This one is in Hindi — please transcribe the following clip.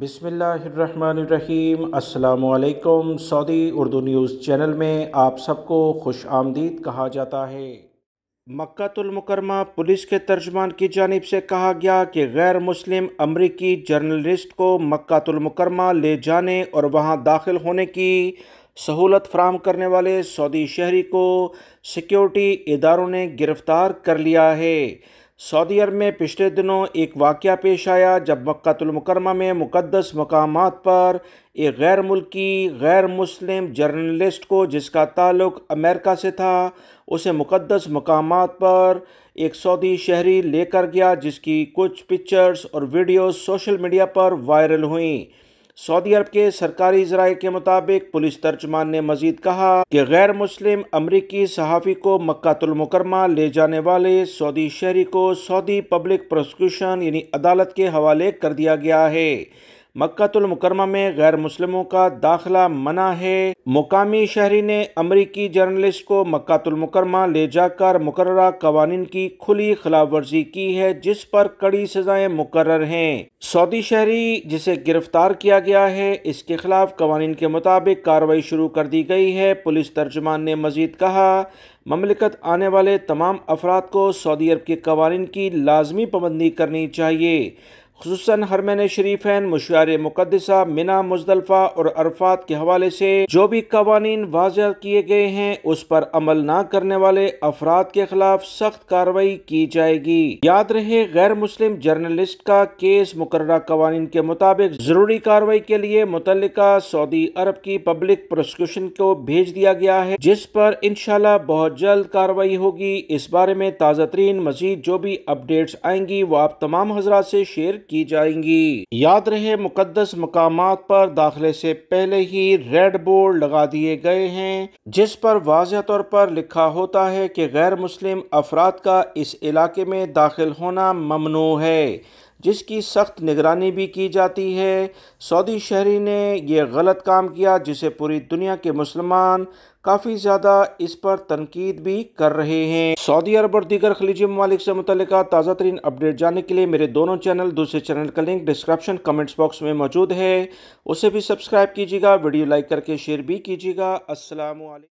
बिसमीम अल्लाम सऊदी उर्दू न्यूज़ चैनल में आप सबको खुश आमदीद कहा जाता है मक्तुलमकरमा पुलिस के तर्जमान की जानब से कहा गया कि गैर मुस्लिम अमरीकी जर्नलिस्ट को मक्तुलमकरमा ले जाने और वहाँ दाखिल होने की सहूलत फ्राहम करने वाले सऊदी शहरी को सिक्योरिटी इदारों ने गिरफ़्तार कर लिया है सऊदी अरब में पिछले दिनों एक वाक़ पेश आया जब मक्तुलमकरमा में मुकदस मकाम पर एक गैर मुल्की गैर मुस्लिम जर्नलिस्ट को जिसका ताल्लुक अमेरिका से था उसे मुकदस मकाम पर एक सऊदी शहरी लेकर गया जिसकी कुछ पिक्चर्स और वीडियोस सोशल मीडिया पर वायरल हुई सऊदी अरब के सरकारी जराये के मुताबिक पुलिस तर्जमान ने मजीद कहा कि गैर मुस्लिम अमरीकी सहाफ़ी को मक्तुलमकरमा ले जाने वाले सऊदी शहरी को सऊदी पब्लिक प्रोसिक्यूशन यानी अदालत के हवाले कर दिया गया है मक्तुलमकरमा में गैर मुस्लिमों का दाखिला मना है मुकामी शहरी ने अमरीकी जर्नलिस्ट को मक्तुलमकरमा ले जाकर मुकर्र कवानीन की खुली खिलाफ वर्जी की है जिस पर कड़ी सजाएं मुकर हैं सऊदी शहरी जिसे गिरफ्तार किया गया है इसके खिलाफ कवानीन के मुताबिक कार्रवाई शुरू कर दी गई है पुलिस तर्जमान ने मजीद कहा ममलिकत आने वाले तमाम अफराद को सऊदी अरब के कवानीन की लाजमी पाबंदी करनी चाहिए खूस हरमैन शरीफैन मुशार मुकदसा मिना मुजदलफा और अरफात के हवाले से जो भी कवानीन वाज किए गए हैं उस पर अमल न करने वाले अफराद के खिलाफ सख्त कार्रवाई की जाएगी याद रहे गैर मुस्लिम जर्नलिस्ट का केस मुकर कवानीन के मुताबिक जरूरी कार्रवाई के लिए मुतल सऊदी अरब की पब्लिक प्रोसिक्यूशन को भेज दिया गया है जिस पर इनशाला बहुत जल्द कार्रवाई होगी इस बारे में ताज़ा तरीन मजीद जो भी अपडेट्स आएंगी वो आप तमाम हजरा से शेयर की जाएंगी याद रहे मुकदस मकाम पर दाखिले से पहले ही रेड बोर्ड लगा दिए गए हैं जिस पर वाज तौर पर लिखा होता है कि गैर मुस्लिम अफराद का इस इलाके में दाखिल होना ममनू है जिसकी सख्त निगरानी भी की जाती है सऊदी शहरी ने यह गलत काम किया जिसे पूरी दुनिया के मुसलमान काफ़ी ज़्यादा इस पर तनकीद भी कर रहे हैं सऊदी अरब और दीगर खलीजी ममालिक से मुतल ताज़ा तरीन अपडेट जानने के लिए मेरे दोनों चैनल दूसरे चैनल का लिंक डिस्क्रिप्शन कमेंट्स बॉक्स में मौजूद है उसे भी सब्सक्राइब कीजिएगा वीडियो लाइक करके शेयर भी कीजिएगा असल